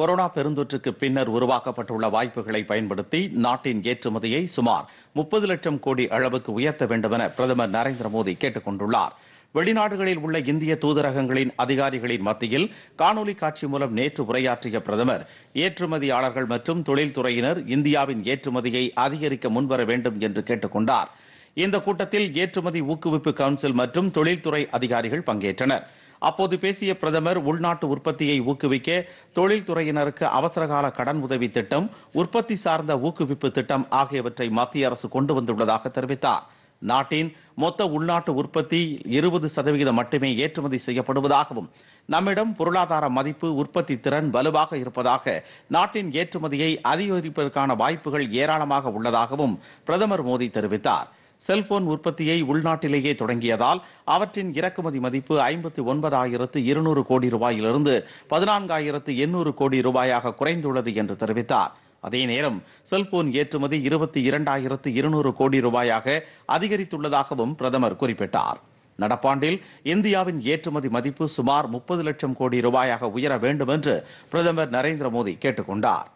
corona பெருந்தொற்றுக்கு பின்னர் உருவாக்கப்பட்டுள்ள வாய்ப்புகளை பயன்படுத்தி நாட்டின் ஏற்றுமதியை சுமார் முப்பது லட்சம் கோடி அளவுக்கு உயர்த்த வேண்டுமென பிரதமர் நரேந்திர மோடி கேட்டுக் கொண்டுள்ளார் வெளிநாடுகளில் உள்ள இந்திய தூதரகங்களின் அதிகாரிகளின் மத்தியில் காணொலி காட்சி மூலம் நேற்று உரையாற்றிய பிரதமர் ஏற்றுமதியாளர்கள் மற்றும் தொழில்துறையினர் இந்தியாவின் ஏற்றுமதியை அதிகரிக்க முன்வர வேண்டும் என்று கேட்டுக் கொண்டாா் இந்த கூட்டத்தில் ஏற்றுமதி ஊக்குவிப்பு கவுன்சில் மற்றும் தொழில்துறை அதிகாரிகள் பங்கேற்றனர் அப்போது பேசிய பிரதமர் உள்நாட்டு உற்பத்தியை ஊக்குவிக்க தொழில்துறையினருக்கு அவசரகால கடன் உதவி திட்டம் உற்பத்தி சார்ந்த ஊக்குவிப்பு திட்டம் ஆகியவற்றை மத்திய அரசு கொண்டு வந்துள்ளதாக தெரிவித்தார் நாட்டின் மொத்த உள்நாட்டு உற்பத்தி இருபது சதவிகிதம் மட்டுமே ஏற்றுமதி செய்யப்படுவதாகவும் நம்மிடம் பொருளாதார மதிப்பு உற்பத்தி திறன் வலுவாக இருப்பதாக நாட்டின் ஏற்றுமதியை அதிகரிப்பதற்கான வாய்ப்புகள் ஏராளமாக உள்ளதாகவும் பிரதமர் மோடி தெரிவித்தார் செல்போன் உற்பத்தியை உள்நாட்டிலேயே தொடங்கியதால் அவற்றின் இறக்குமதி மதிப்பு ஐம்பத்தி ஒன்பதாயிரத்து இருநூறு கோடி ரூபாயிலிருந்து பதினான்காயிரத்து எண்ணூறு கோடி ரூபாயாக குறைந்துள்ளது என்று தெரிவித்தார் அதே நேரம் செல்போன் ஏற்றுமதி இருபத்தி இரண்டாயிரத்து இருநூறு கோடி ரூபாயாக அதிகரித்துள்ளதாகவும் பிரதமர் குறிப்பிட்டார் நடப்பாண்டில் இந்தியாவின் ஏற்றுமதி மதிப்பு சுமார் முப்பது லட்சம் கோடி ரூபாயாக உயர வேண்டும் என்று பிரதமர் நரேந்திர மோடி கேட்டுக்கொண்டார்